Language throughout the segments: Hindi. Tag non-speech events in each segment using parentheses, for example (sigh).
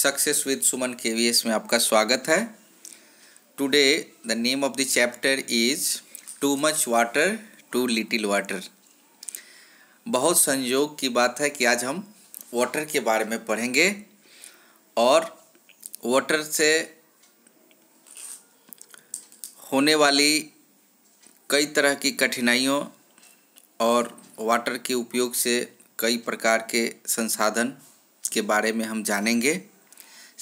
सक्सेस विद सुमन के वी एस में आपका स्वागत है today the name of the chapter is too much water too little water बहुत संयोग की बात है कि आज हम वाटर के बारे में पढ़ेंगे और वाटर से होने वाली कई तरह की कठिनाइयों और वाटर के उपयोग से कई प्रकार के संसाधन के बारे में हम जानेंगे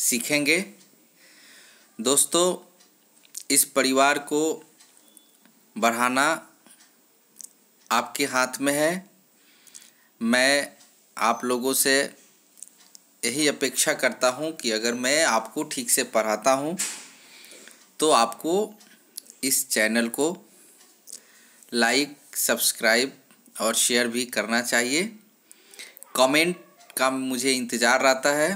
सीखेंगे दोस्तों इस परिवार को बढ़ाना आपके हाथ में है मैं आप लोगों से यही अपेक्षा करता हूँ कि अगर मैं आपको ठीक से पढ़ाता हूँ तो आपको इस चैनल को लाइक सब्सक्राइब और शेयर भी करना चाहिए कमेंट का मुझे इंतज़ार रहता है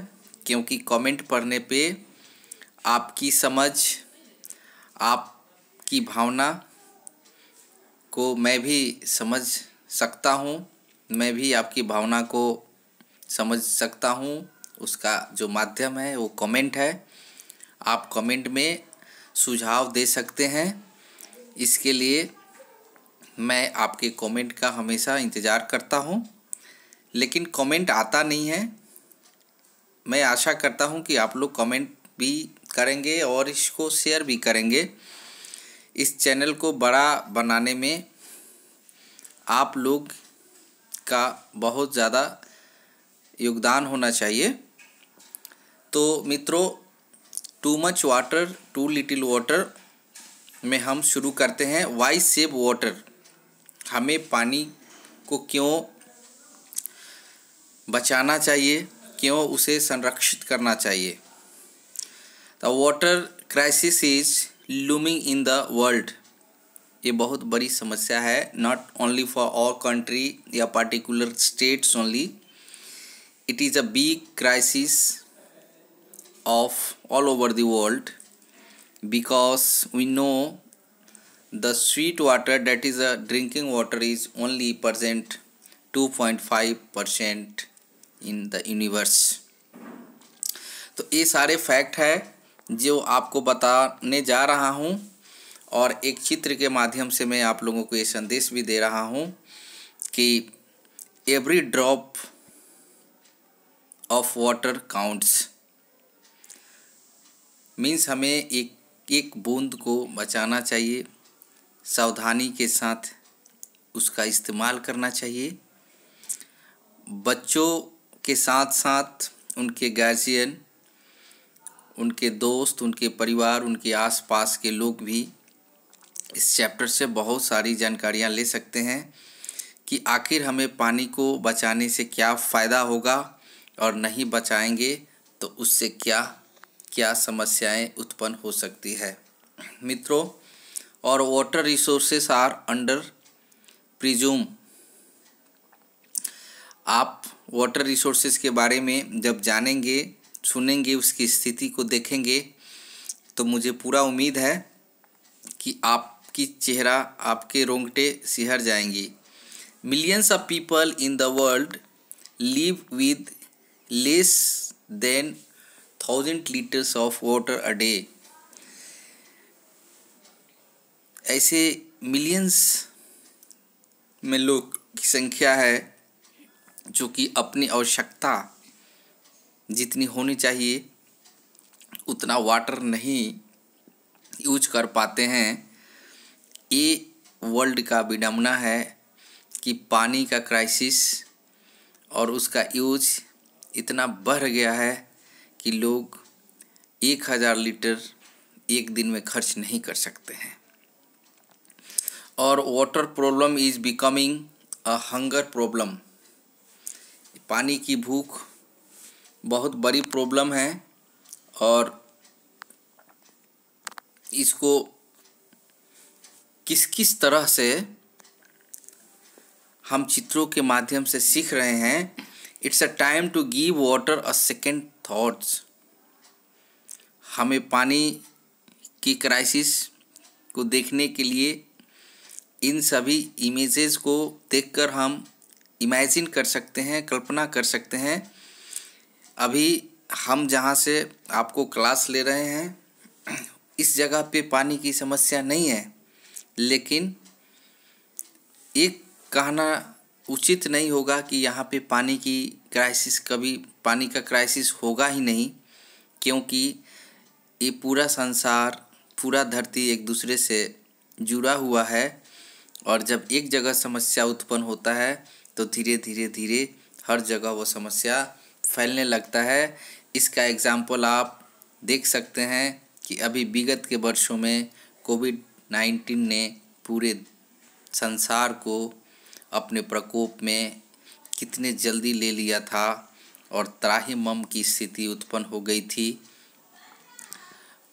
क्योंकि कमेंट पढ़ने पे आपकी समझ आपकी भावना को मैं भी समझ सकता हूँ मैं भी आपकी भावना को समझ सकता हूँ उसका जो माध्यम है वो कमेंट है आप कमेंट में सुझाव दे सकते हैं इसके लिए मैं आपके कमेंट का हमेशा इंतज़ार करता हूँ लेकिन कमेंट आता नहीं है मैं आशा करता हूँ कि आप लोग कमेंट भी करेंगे और इसको शेयर भी करेंगे इस चैनल को बड़ा बनाने में आप लोग का बहुत ज़्यादा योगदान होना चाहिए तो मित्रों too much water too little water में हम शुरू करते हैं वाई सेव वाटर हमें पानी को क्यों बचाना चाहिए क्यों उसे संरक्षित करना चाहिए the water crisis is looming in the world ये बहुत बड़ी समस्या है not only for all country या particular states only it is a big crisis of all over the world because we know the sweet water that is a drinking water is only present two point five percent in the universe तो ये सारे फैक्ट है जो आपको बताने जा रहा हूँ और एक चित्र के माध्यम से मैं आप लोगों को ये संदेश भी दे रहा हूँ कि every drop of water counts means हमें एक एक बूंद को बचाना चाहिए सावधानी के साथ उसका इस्तेमाल करना चाहिए बच्चों के साथ साथ उनके गार्जियन उनके दोस्त उनके परिवार उनके आसपास के लोग भी इस चैप्टर से बहुत सारी जानकारियाँ ले सकते हैं कि आखिर हमें पानी को बचाने से क्या फ़ायदा होगा और नहीं बचाएंगे तो उससे क्या क्या समस्याएं उत्पन्न हो सकती है मित्रों और water resources are under pressure आप वाटर रिसोर्सेज के बारे में जब जानेंगे सुनेंगे उसकी स्थिति को देखेंगे तो मुझे पूरा उम्मीद है कि आपकी चेहरा आपके रोंगटे सिहर जाएंगी millions of people in the world live with less than thousand litres of water a day ऐसे मिलियंस में लोग की संख्या है जो कि अपनी आवश्यकता जितनी होनी चाहिए उतना वाटर नहीं यूज कर पाते हैं ये वर्ल्ड का विडम्बना है कि पानी का क्राइसिस और उसका यूज इतना बढ़ गया है कि लोग एक हज़ार लीटर एक दिन में खर्च नहीं कर सकते हैं और water problem is becoming a hunger problem पानी की भूख बहुत बड़ी प्रॉब्लम है और इसको किस किस तरह से हम चित्रों के माध्यम से सीख रहे हैं it's a time to give water a second thoughts हमें पानी की क्राइसिस को देखने के लिए इन सभी इमेजेस को देखकर हम इमेजिन कर सकते हैं कल्पना कर सकते हैं अभी हम जहाँ से आपको क्लास ले रहे हैं इस जगह पे पानी की समस्या नहीं है लेकिन एक कहना उचित नहीं होगा कि यहाँ पे पानी की क्राइसिस कभी पानी का क्राइसिस होगा ही नहीं क्योंकि ये पूरा संसार पूरा धरती एक दूसरे से जुड़ा हुआ है और जब एक जगह समस्या उत्पन्न होता है तो धीरे धीरे धीरे हर जगह वो समस्या फैलने लगता है इसका एग्ज़ाम्पल आप देख सकते हैं कि अभी विगत के वर्षों में कोविड नाइन्टीन ने पूरे संसार को अपने प्रकोप में कितने जल्दी ले लिया था और त्राही मम की स्थिति उत्पन्न हो गई थी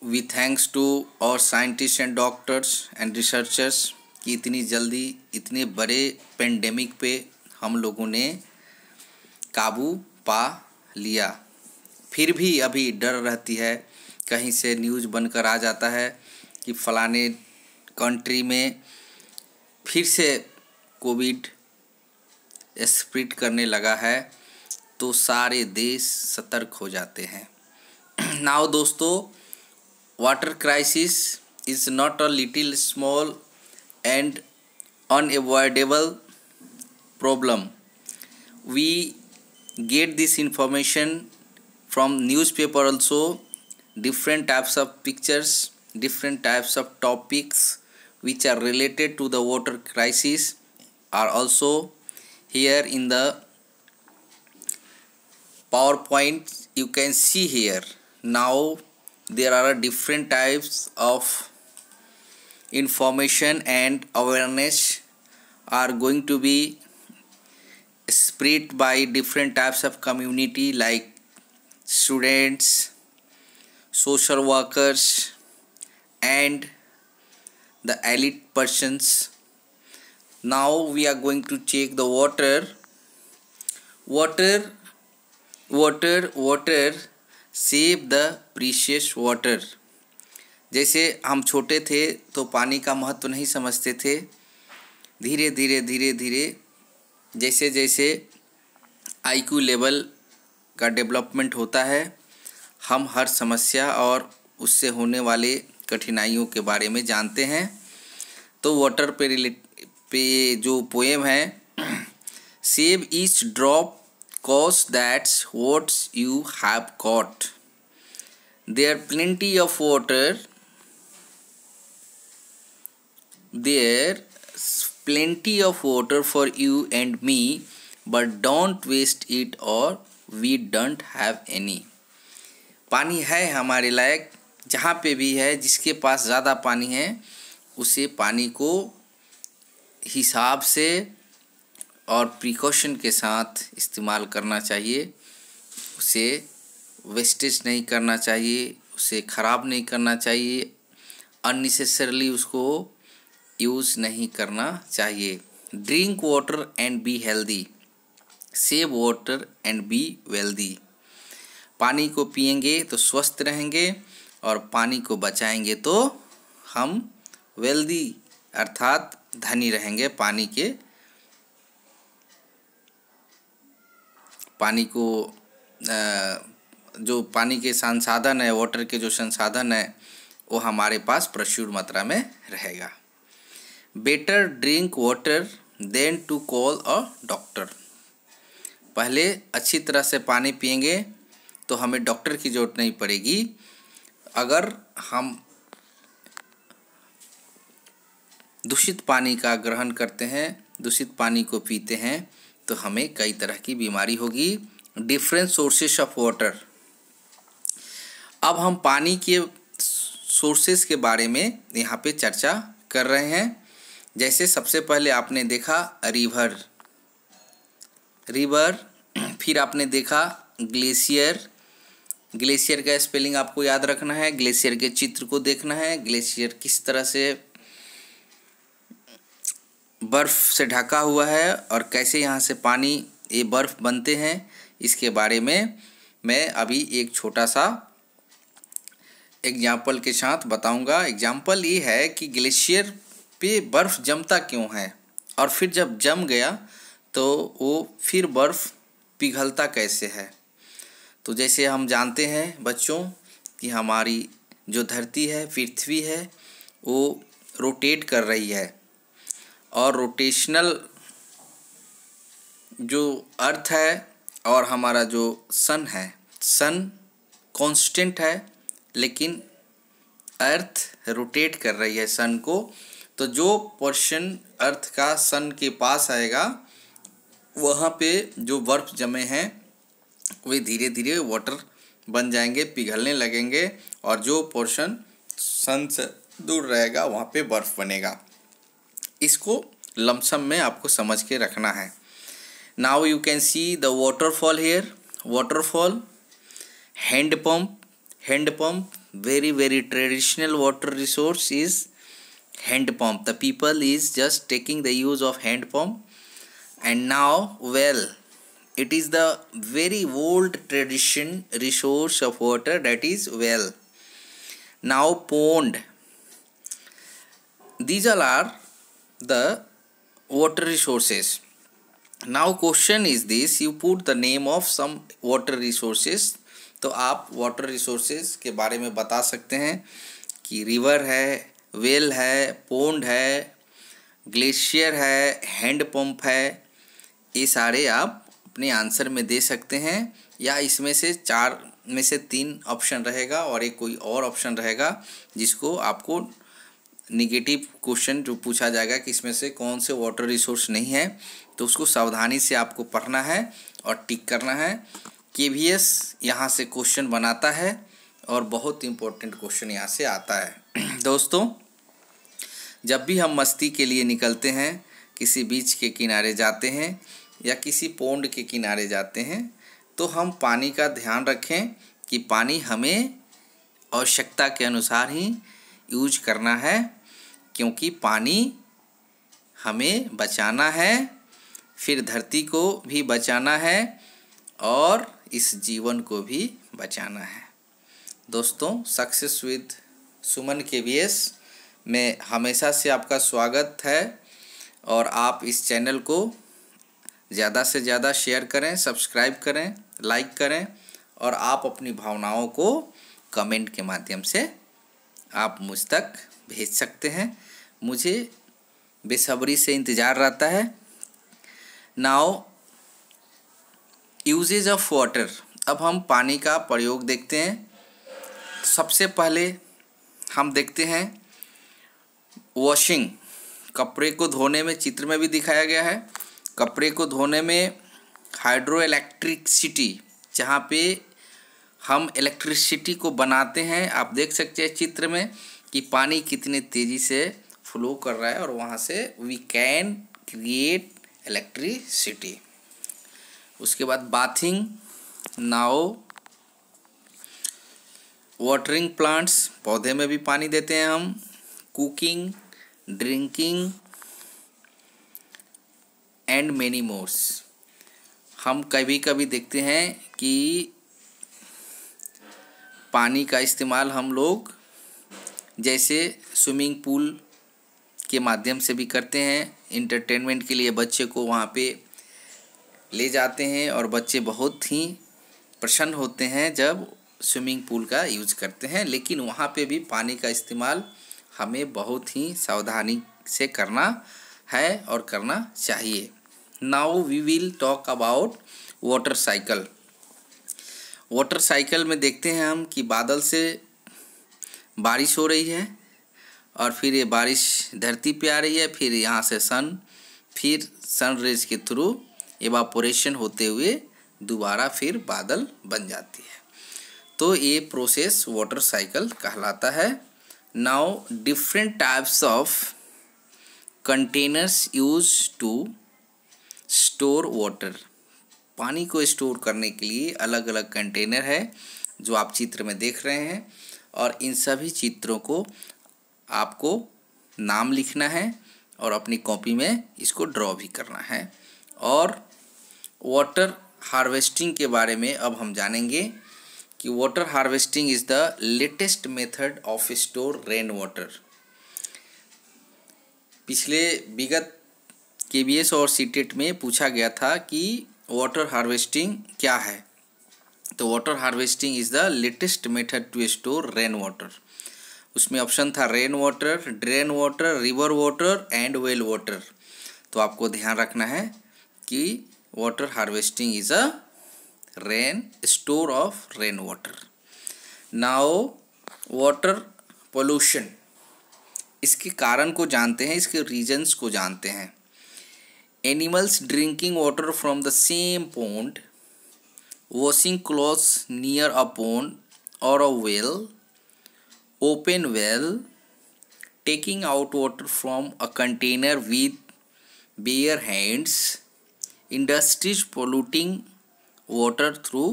we thanks to our scientist and doctors and researchers कि इतनी जल्दी इतने बड़े पेंडेमिक पे हम लोगों ने काबू पा लिया फिर भी अभी डर रहती है कहीं से न्यूज़ बनकर आ जाता है कि फलाने कंट्री में फिर से कोविड स्प्रिट करने लगा है तो सारे देश सतर्क हो जाते हैं (clears throat) नाउ दोस्तों water crisis is not a little small and unavoidable problem we get this information from newspaper also different types of pictures different types of topics which are related to the water crisis are also here in the powerpoint you can see here now there are different types of information and awareness are going to be spread by different types of community like students social workers and the elite persons now we are going to check the water water water water save the precious water जैसे हम छोटे थे तो पानी का महत्व नहीं समझते थे धीरे धीरे धीरे धीरे जैसे जैसे आईक्यू लेवल का डेवलपमेंट होता है हम हर समस्या और उससे होने वाले कठिनाइयों के बारे में जानते हैं तो वाटर पे रिलेट पे जो पोएम है save each drop cause that's what's you have got there plenty of water there plenty of water for you and me but don't waste it or we don't have any पानी है हमारे लायक जहाँ पे भी है जिसके पास ज़्यादा पानी है उसे पानी को हिसाब से और प्रिकॉशन के साथ इस्तेमाल करना चाहिए उसे वेस्टेज नहीं करना चाहिए उसे ख़राब नहीं करना चाहिए अननेसेसरली उसको यूज़ नहीं करना चाहिए drink water and be healthy save water and be wealthy पानी को पियेंगे तो स्वस्थ रहेंगे और पानी को बचाएंगे तो हम वेल्दी अर्थात धनी रहेंगे पानी के पानी को जो पानी के संसाधन है वाटर के जो संसाधन है वो हमारे पास प्रचुर मात्रा में रहेगा better drink water than to call a doctor पहले अच्छी तरह से पानी पियेंगे तो हमें डॉक्टर की ज़रूरत नहीं पड़ेगी अगर हम दूषित पानी का ग्रहण करते हैं दूषित पानी को पीते हैं तो हमें कई तरह की बीमारी होगी डिफरेंट सोर्सेस ऑफ वाटर अब हम पानी के सोर्सेस के बारे में यहाँ पे चर्चा कर रहे हैं जैसे सबसे पहले आपने देखा रिवर रिवर फिर आपने देखा ग्लेशियर ग्लेशियर का स्पेलिंग आपको याद रखना है ग्लेशियर के चित्र को देखना है ग्लेशियर किस तरह से बर्फ़ से ढका हुआ है और कैसे यहाँ से पानी ये बर्फ़ बनते हैं इसके बारे में मैं अभी एक छोटा सा एग्जाम्पल के साथ बताऊंगा एग्जाम्पल ये है कि ग्लेशियर पे बर्फ़ जमता क्यों है और फिर जब जम गया तो वो फिर बर्फ़ पिघलता कैसे है तो जैसे हम जानते हैं बच्चों कि हमारी जो धरती है पृथ्वी है वो रोटेट कर रही है और रोटेशनल जो अर्थ है और हमारा जो सन है सन कांस्टेंट है लेकिन अर्थ रोटेट कर रही है सन को तो जो पोर्शन अर्थ का सन के पास आएगा वहाँ पे जो बर्फ़ जमे हैं वे धीरे धीरे वाटर बन जाएंगे पिघलने लगेंगे और जो पोर्शन सन से दूर रहेगा वहाँ पे बर्फ़ बनेगा इसको लमसम में आपको समझ के रखना है now you can see the waterfall here waterfall hand hand pump hand very traditional water resource is resource the people is just taking the use of hand pump and now well it is the very old tradition resource of water that is well now pond these all are the water resources now question is this you put the name of some water resources तो आप वाटर रिसोर्सेज के बारे में बता सकते हैं कि रिवर है वेल है पोंड है ग्लेशियर है हैंडपम्प है ये सारे आप अपने आंसर में दे सकते हैं या इसमें से चार में से तीन ऑप्शन रहेगा और एक कोई और ऑप्शन रहेगा जिसको आपको निगेटिव क्वेश्चन जो पूछा जाएगा कि इसमें से कौन से वाटर रिसोर्स नहीं है तो उसको सावधानी से आपको पढ़ना है और टिक करना है के वी एस यहाँ से क्वेश्चन बनाता है और बहुत इम्पोर्टेंट क्वेश्चन यहाँ से आता है (clears throat) दोस्तों जब भी हम मस्ती के लिए निकलते हैं किसी बीच के किनारे जाते हैं या किसी पोंड के किनारे जाते हैं तो हम पानी का ध्यान रखें कि पानी हमें आवश्यकता के अनुसार ही यूज करना है क्योंकि पानी हमें बचाना है फिर धरती को भी बचाना है और इस जीवन को भी बचाना है दोस्तों सक्सेस विद सुमन के बी एस में हमेशा से आपका स्वागत है और आप इस चैनल को ज़्यादा से ज़्यादा शेयर करें सब्सक्राइब करें लाइक करें और आप अपनी भावनाओं को कमेंट के माध्यम से आप मुझ तक भेज सकते हैं मुझे बेसब्री से इंतज़ार रहता है नाव यूजेज ऑफ वाटर अब हम पानी का प्रयोग देखते हैं सबसे पहले हम देखते हैं वॉशिंग कपड़े को धोने में चित्र में भी दिखाया गया है कपड़े को धोने में हाइड्रो इलेक्ट्रिकसिटी जहाँ पे हम इलेक्ट्रिसिटी को बनाते हैं आप देख सकते हैं चित्र में कि पानी कितने तेज़ी से फ्लो कर रहा है और वहाँ से वी कैन क्रिएट इलेक्ट्रिसिटी उसके बाद बाथिंग नाव वाटरिंग प्लांट्स पौधे में भी पानी देते हैं हम cooking drinking and many mores हम कभी कभी देखते हैं कि पानी का इस्तेमाल हम लोग जैसे स्विमिंग पूल के माध्यम से भी करते हैं इंटरटेनमेंट के लिए बच्चे को वहाँ पे ले जाते हैं और बच्चे बहुत ही प्रसन्न होते हैं जब स्विमिंग पूल का यूज करते हैं लेकिन वहाँ पे भी पानी का इस्तेमाल हमें बहुत ही सावधानी से करना है और करना चाहिए now we will talk about water cycle water cycle में देखते हैं हम कि बादल से बारिश हो रही है और फिर ये बारिश धरती पे आ रही है फिर यहाँ से सन फिर सन रेज के थ्रू एवापोरेशन होते हुए दोबारा फिर बादल बन जाती है तो ये प्रोसेस वाटर साइकिल कहलाता है now different types of containers use to store water पानी को स्टोर करने के लिए अलग अलग कंटेनर है जो आप चित्र में देख रहे हैं और इन सभी चित्रों को आपको नाम लिखना है और अपनी कॉपी में इसको ड्रॉ भी करना है और वाटर हार्वेस्टिंग के बारे में अब हम जानेंगे कि water harvesting is the latest method of store rain water पिछले विगत केबीएस और सीटेट में पूछा गया था कि वाटर हार्वेस्टिंग क्या है तो water harvesting is the latest method to store rain water उसमें ऑप्शन था rain water drain water river water and well water तो आपको ध्यान रखना है कि water harvesting is a rain store of rain water now water pollution इसके कारण को जानते हैं इसके रीजन्स को जानते हैं animals drinking water from the same pond washing clothes near a pond और a well open well taking out water from a container with bare hands industries polluting water through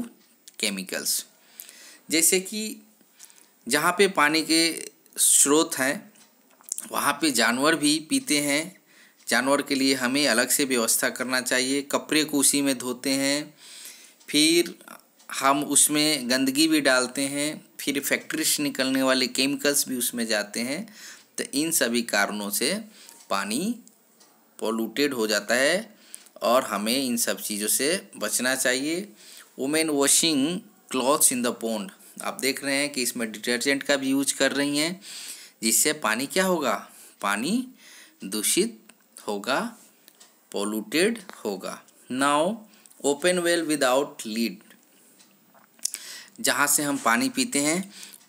chemicals जैसे कि जहाँ पे पानी के स्रोत हैं वहाँ पे जानवर भी पीते हैं जानवर के लिए हमें अलग से व्यवस्था करना चाहिए कपड़े को उसी में धोते हैं फिर हम उसमें गंदगी भी डालते हैं फिर फैक्ट्री से निकलने वाले केमिकल्स भी उसमें जाते हैं तो इन सभी कारणों से पानी पोलूटेड हो जाता है और हमें इन सब चीज़ों से बचना चाहिए women washing clothes in the pond आप देख रहे हैं कि इसमें डिटर्जेंट का भी यूज कर रही हैं जिससे पानी क्या होगा पानी दूषित होगा पोलूटेड होगा now open well without lid जहाँ से हम पानी पीते हैं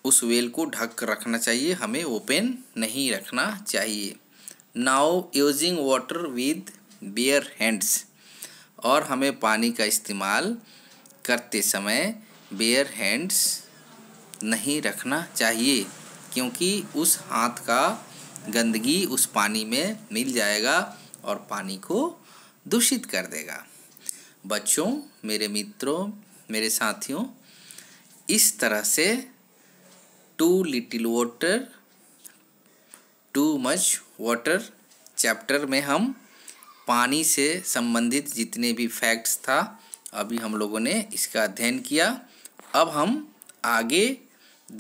उस वेल को ढक रखना चाहिए हमें ओपन नहीं रखना चाहिए now using water with bare hands और हमें पानी का इस्तेमाल करते समय बेयर हैंड्स नहीं रखना चाहिए क्योंकि उस हाथ का गंदगी उस पानी में मिल जाएगा और पानी को दूषित कर देगा बच्चों मेरे मित्रों मेरे साथियों इस तरह से too little water too much water chapter में हम पानी से संबंधित जितने भी फैक्ट्स था अभी हम लोगों ने इसका अध्ययन किया अब हम आगे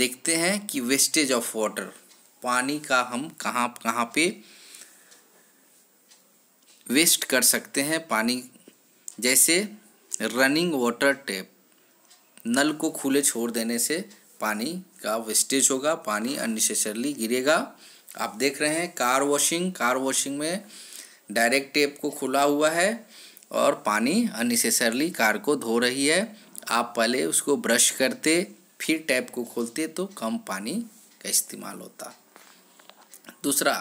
देखते हैं कि वेस्टेज ऑफ वाटर पानी का हम कहाँ कहाँ पे वेस्ट कर सकते हैं पानी जैसे रनिंग वाटर टैप नल को खुले छोड़ देने से पानी का वेस्टेज होगा पानी अननेसेसरली गिरेगा आप देख रहे हैं कार वॉशिंग कार वॉशिंग में डायरेक्ट टेप को खुला हुआ है और पानी अननेसेसरली कार को धो रही है आप पहले उसको ब्रश करते फिर टैप को खोलते तो कम पानी का इस्तेमाल होता दूसरा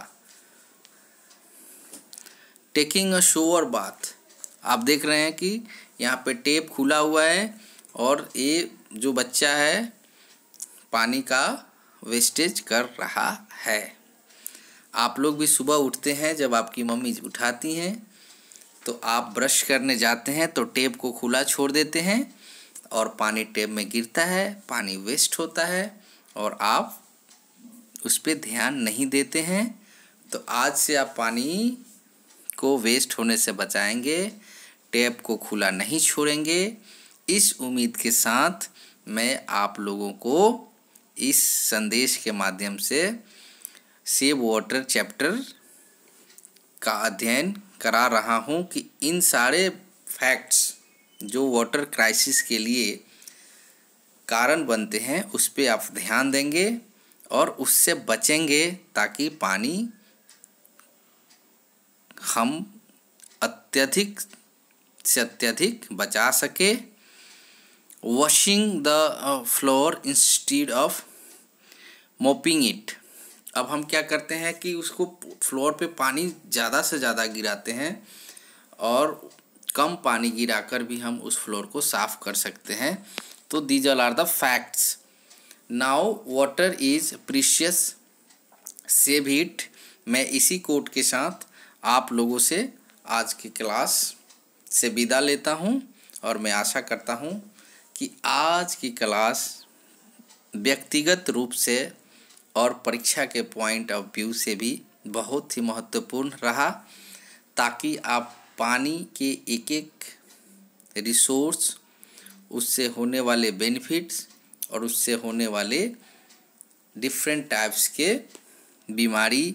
टेकिंग अ शोअर बाथ आप देख रहे हैं कि यहाँ पे टेप खुला हुआ है और ये जो बच्चा है पानी का वेस्टेज कर रहा है आप लोग भी सुबह उठते हैं जब आपकी मम्मी उठाती हैं तो आप ब्रश करने जाते हैं तो टेप को खुला छोड़ देते हैं और पानी टेप में गिरता है पानी वेस्ट होता है और आप उस पर ध्यान नहीं देते हैं तो आज से आप पानी को वेस्ट होने से बचाएंगे टैप को खुला नहीं छोड़ेंगे इस उम्मीद के साथ मैं आप लोगों को इस संदेश के माध्यम से सेव वाटर चैप्टर का अध्ययन करा रहा हूँ कि इन सारे फैक्ट्स जो वाटर क्राइसिस के लिए कारण बनते हैं उस पर आप ध्यान देंगे और उससे बचेंगे ताकि पानी हम अत्यधिक से अत्यधिक बचा सके washing the floor instead of mopping it अब हम क्या करते हैं कि उसको फ्लोर पे पानी ज़्यादा से ज़्यादा गिराते हैं और कम पानी गिराकर भी हम उस फ्लोर को साफ़ कर सकते हैं तो these are the facts now water is precious save भीट मैं इसी कोट के साथ आप लोगों से आज की क्लास से विदा लेता हूँ और मैं आशा करता हूँ कि आज की क्लास व्यक्तिगत रूप से और परीक्षा के पॉइंट ऑफ व्यू से भी बहुत ही महत्वपूर्ण रहा ताकि आप पानी के एक एक रिसोर्स उससे होने वाले बेनिफिट्स और उससे होने वाले डिफरेंट टाइप्स के बीमारी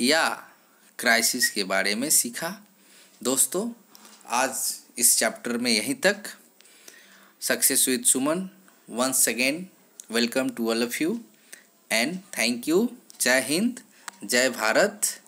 या क्राइसिस के बारे में सीखा दोस्तों आज इस चैप्टर में यहीं तक success with Suman once again welcome to all of you and thank you जय हिंद जय भारत